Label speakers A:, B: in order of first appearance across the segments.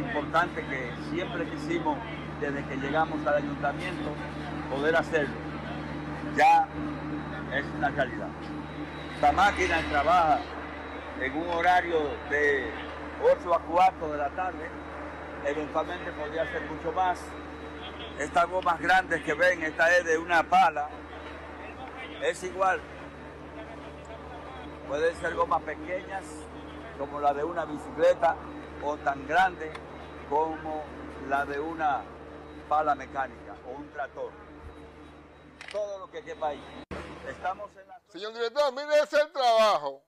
A: importante que siempre quisimos desde que llegamos al ayuntamiento poder hacerlo. Ya es una realidad. Esta máquina trabaja en un horario de 8 a 4 de la tarde, eventualmente podría ser mucho más. Estas gomas grandes que ven, esta es de una pala, es igual. Pueden ser gomas pequeñas como la de una bicicleta o tan grandes como la de una pala mecánica o un tractor. Todo lo que quepa ahí. Estamos en la... Señor director, mire ese trabajo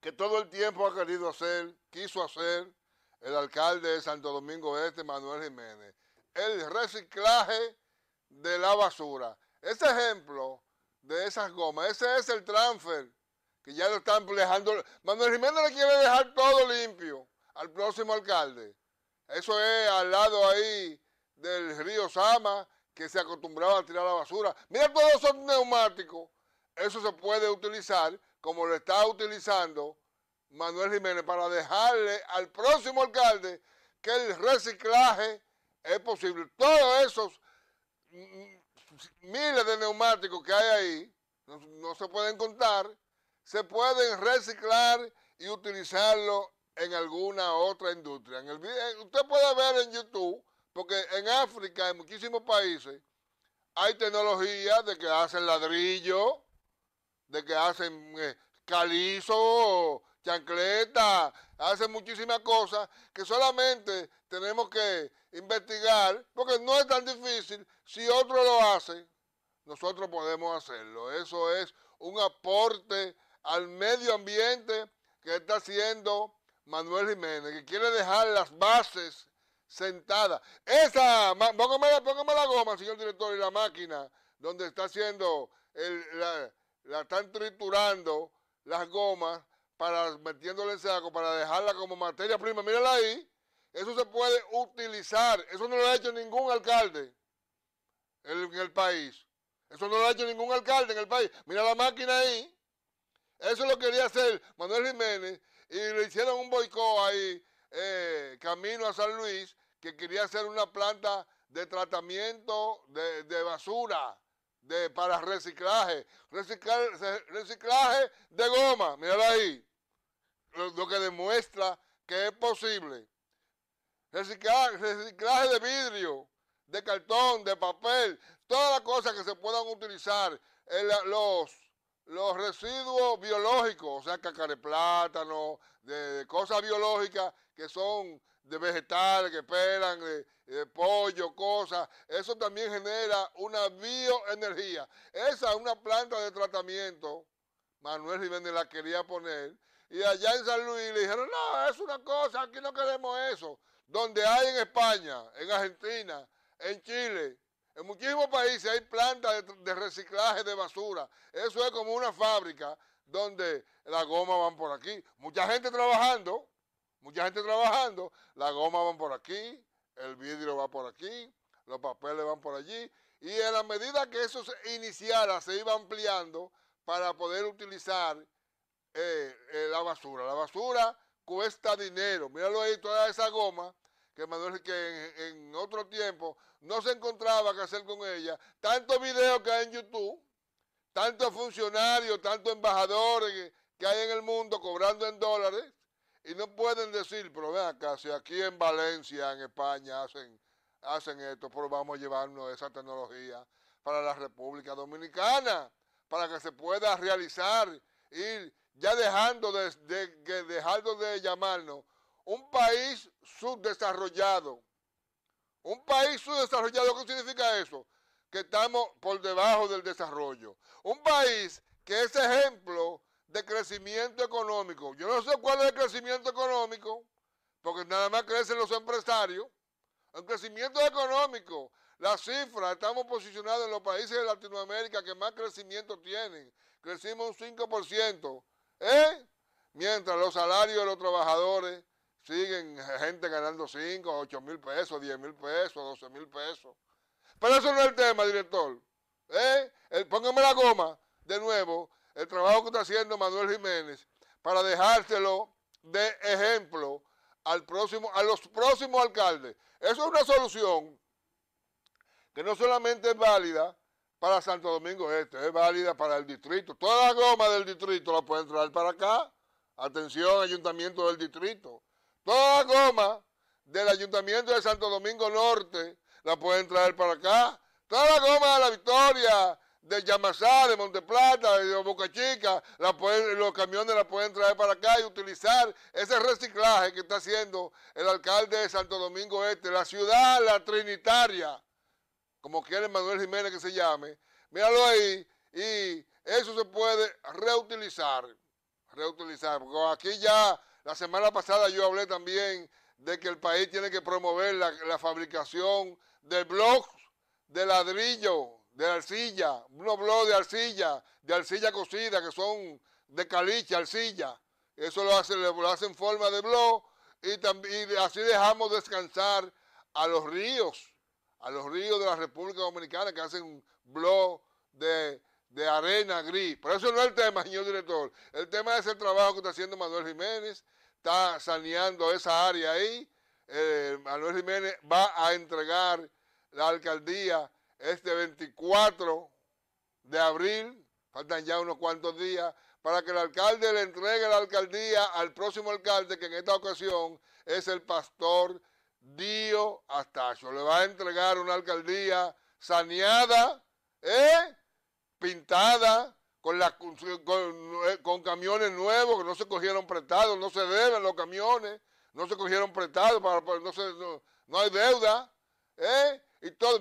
A: que todo el tiempo ha querido hacer, quiso hacer el alcalde de Santo Domingo Este, Manuel Jiménez. El reciclaje de la basura. Ese ejemplo de esas gomas, ese es el transfer que ya lo están dejando. Manuel Jiménez le quiere dejar todo limpio al próximo alcalde. Eso es al lado ahí del río Sama, que se acostumbraba a tirar la basura. Mira todos esos neumáticos. Eso se puede utilizar como lo está utilizando Manuel Jiménez para dejarle al próximo alcalde que el reciclaje es posible. Todos esos mm, miles de neumáticos que hay ahí, no, se pueden contar, se pueden reciclar y utilizarlo en alguna otra industria. Eh, usted puede ver en YouTube, porque en África, en muchísimos países, hay tecnologías de que hacen ladrillo, de que hacen eh, calizo, chancleta, hacen muchísimas cosas que solamente tenemos que investigar, porque no es tan difícil. Si otro lo hace, nosotros podemos hacerlo. Eso es un aporte al medio ambiente que está haciendo Manuel Jiménez, que quiere dejar las bases sentadas. Esa, póngame la, goma, señor director, y la máquina donde está haciendo, la, están triturando las gomas para metiéndole en saco, para dejarla como materia prima. Mírala ahí. Eso se puede utilizar. Eso no lo ha hecho ningún alcalde en el país. Eso no lo ha hecho ningún alcalde en el país. Mira la máquina ahí. Eso lo quería hacer Manuel Jiménez y le hicieron un boicot ahí, eh, camino a San Luis, que quería hacer una planta de tratamiento de, basura de, para reciclaje, reciclaje, reciclaje de goma, mírala ahí, lo, que demuestra que es posible. Reciclaje, reciclaje de vidrio, de cartón, de papel, todas las cosas que se puedan utilizar, en eh, los los residuos biológicos, o sea, caca de plátano, de, cosas biológicas que son de vegetales, que pelan, de, de, pollo, cosas, eso también genera una bioenergía. Esa es una planta de tratamiento, Manuel Jiménez la quería poner, y allá en San Luis le dijeron, no, es una cosa, aquí no queremos eso. Donde hay en España, en Argentina, en Chile, en muchísimos países hay plantas de, reciclaje de basura. Eso es como una fábrica donde la goma va por aquí. Mucha gente trabajando, mucha gente trabajando. La goma va por aquí, el vidrio va por aquí, los papeles van por allí. Y en la medida que eso se iniciara, se iba ampliando para poder utilizar eh, eh, la basura. La basura cuesta dinero. Míralo ahí, toda esa goma que Manuel que en, otro tiempo no se encontraba qué hacer con ella. Tantos videos que hay en YouTube, tantos funcionarios, tantos embajadores que, hay en el mundo cobrando en dólares y no pueden decir, pero vean acá, aquí en Valencia, en España hacen, hacen esto, pero vamos a llevarnos esa tecnología para la República Dominicana, para que se pueda realizar, ir ya dejando de, de, dejando de llamarnos un país subdesarrollado. Un país subdesarrollado, ¿qué significa eso? Que estamos por debajo del desarrollo. Un país que es ejemplo de crecimiento económico. Yo no sé cuál es el crecimiento económico, porque nada más crecen los empresarios. El crecimiento económico, las cifras, estamos posicionados en los países de Latinoamérica que más crecimiento tienen. Crecimos un 5%, ¿eh? mientras los salarios de los trabajadores Siguen gente ganando 5, 8 mil pesos, 10 mil pesos, 12 mil pesos. Pero eso no es el tema, director. ¿Eh? póngame la goma, de nuevo, el trabajo que está haciendo Manuel Jiménez para dejárselo de ejemplo al próximo, a los próximos alcaldes. Eso es una solución que no solamente es válida para Santo Domingo Este, es válida para el distrito. Toda la goma del distrito la pueden traer para acá. Atención, ayuntamiento del distrito. Toda la goma del Ayuntamiento de Santo Domingo Norte la pueden traer para acá. Toda la goma de la Victoria, de Yamasá, de Monteplata, de Boca Chica, la los camiones la pueden traer para acá y utilizar ese reciclaje que está haciendo el alcalde de Santo Domingo Este, la ciudad, la Trinitaria, como quiere Manuel Jiménez que se llame. Míralo ahí y eso se puede reutilizar, reutilizar, porque aquí ya la semana pasada yo hablé también de que el país tiene que promover la, fabricación de blogs de ladrillo, de arcilla, unos blogs de arcilla, de arcilla cocida, que son de caliche, arcilla. Eso lo hacen, lo en forma de blog y, así dejamos descansar a los ríos, a los ríos de la República Dominicana que hacen blog de de arena gris. Pero eso no es el tema, señor director. El tema es el trabajo que está haciendo Manuel Jiménez. Está saneando esa área ahí. Eh, Manuel Jiménez va a entregar la alcaldía este 24 de abril. Faltan ya unos cuantos días para que el alcalde le entregue la alcaldía al próximo alcalde, que en esta ocasión es el pastor Dio Astacho. Le va a entregar una alcaldía saneada, ¿eh? pintada, con, la, eh, con, camiones nuevos que no se cogieron prestados, no se deben los camiones, no se cogieron prestados, para, no, hay deuda, ¿eh? Y todo,